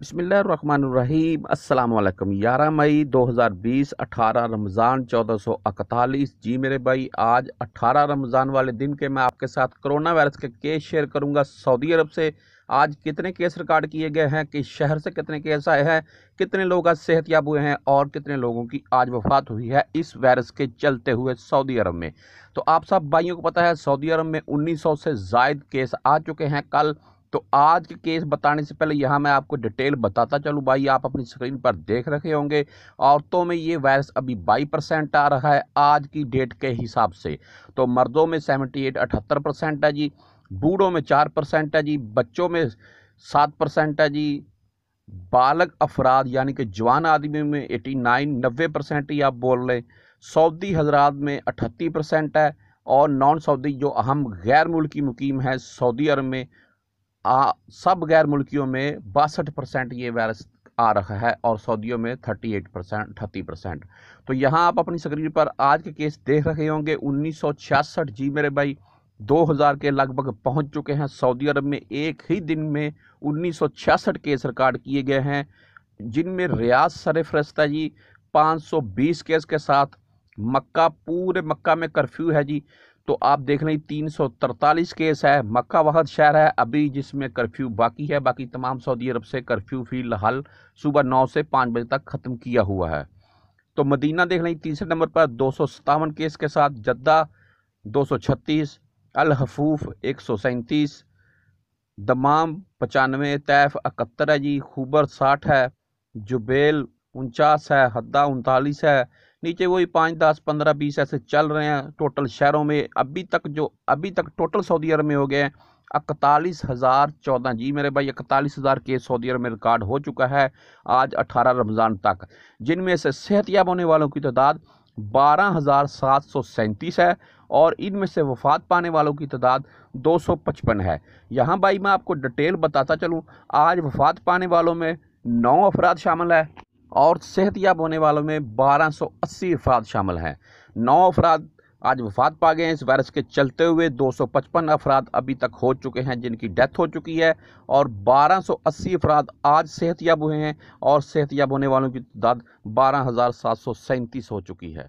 بسم اللہ الرحمن الرحیم السلام علیکم گیارہ مئی دو ہزار بیس اٹھارہ رمضان چودہ سو اکتالیس جی میرے بھائی آج اٹھارہ رمضان والے دن کے میں آپ کے ساتھ کرونا وائرس کے کیس شیئر کروں گا سعودی عرب سے آج کتنے کیس ریکارڈ کیے گئے ہیں کہ شہر سے کتنے کیس آئے ہیں کتنے لوگ آج صحت یاب ہوئے ہیں اور کتنے لوگوں کی آج وفات ہوئی ہے اس وائرس کے چلتے ہوئے سعودی عرب میں تو آپ سب بھائیوں کو پتہ ہے سعودی عرب میں انیس سو سے زائد کیس آ چکے ہیں کل تو آج کے کیس بتانے سے پہلے یہاں میں آپ کو ڈیٹیل بتاتا چلوں بھائی آپ اپنی سکرین پر دیکھ رکھے ہوں گے عورتوں میں یہ وائرس ابھی بائی پرسینٹ آ رہا ہے آج کی ڈیٹ کے حساب سے تو مردوں میں سیونٹی ایٹ اٹھتر پرسینٹ ہے جی بوڑھوں میں چار پرسینٹ ہے جی بچوں میں سات پرسینٹ ہے جی بالغ افراد یعنی کہ جوان آدمی میں ایٹی نائن نوے پرسینٹ ہی آپ بول لیں سعودی حضرات میں اٹھتی پرسینٹ ہے اور نان سعودی جو اہم غیر ملکی مقیم ہے سعودی عرب میں سب غیر ملکیوں میں باسٹھ پرسینٹ یہ وائرس آ رہا ہے اور سعودیوں میں thirty eight percent thirty percent تو یہاں آپ اپنی سکرین پر آج کے کیس دیکھ رہے ہوں گے انیس سو چھیاسٹھ جی میرے بھائی دو ہزار کے لگ بھگ پہنچ چکے ہیں سعودی عرب میں ایک ہی دن میں انیس سو چھیاسٹھ کیس ریکارڈ کیے گئے ہیں جن میں ریاض سرفرستہ جی پانچ سو بیس کیس کے ساتھ مکہ پورے مکہ میں کرفیو ہے جی تو آپ دیکھ لیں تین سو ترتالیس کیس ہے مکہ وحد شہر ہے ابھی جس میں کرفیو باقی ہے باقی تمام سعودی عرب سے کرفیو فی الحال صبح نو سے پانچ بجے تک ختم کیا ہوا ہے تو مدینہ دیکھ لیں تیسرے نمبر پر دو سو ستاون کیس کے ساتھ جدہ دو سو چھتیس الحفوف ایک سو سینتیس دمام پچانوے طیف اکہتر ہے جی خوبر ساٹھ ہے جبیل انچاس ہے حدہ انتالیس ہے نیچے وہی پانچ دس پندرہ بیس ایسے چل رہے ہیں ٹوٹل شہروں میں ابھی تک جو ابھی تک ٹوٹل سعودی عرب میں ہو گئے ہیں اکتالیس ہزار چودہ جی میرے بھائی اکتالیس ہزار کیس سعودی عرب میں ریکارڈ ہو چکا ہے آج اٹھارہ رمضان تک جن میں سے صحت یاب ہونے والوں کی تعداد بارہ ہزار سات سو سینتیس ہے اور ان میں سے وفات پانے والوں کی تعداد دو سو پچپن ہے یہاں بھائی میں آپ کو ڈیٹیل بتاتا چلوں آج وفات پانے والوں میں نو افراد شامل ہے اور صحت یاب ہونے والوں میں بارہ سو اسی افراد شامل ہیں نو افراد آج وفات پا گئے ہیں اس وائرس کے چلتے ہوئے دو سو پچپن افراد ابھی تک ہو چکے ہیں جن کی ڈیتھ ہو چکی ہے اور بارہ سو اسی افراد آج صحت یاب ہوئے ہیں اور صحت یاب ہونے والوں کی تعداد بارہ ہزار سات سو سینتیس ہو چکی ہے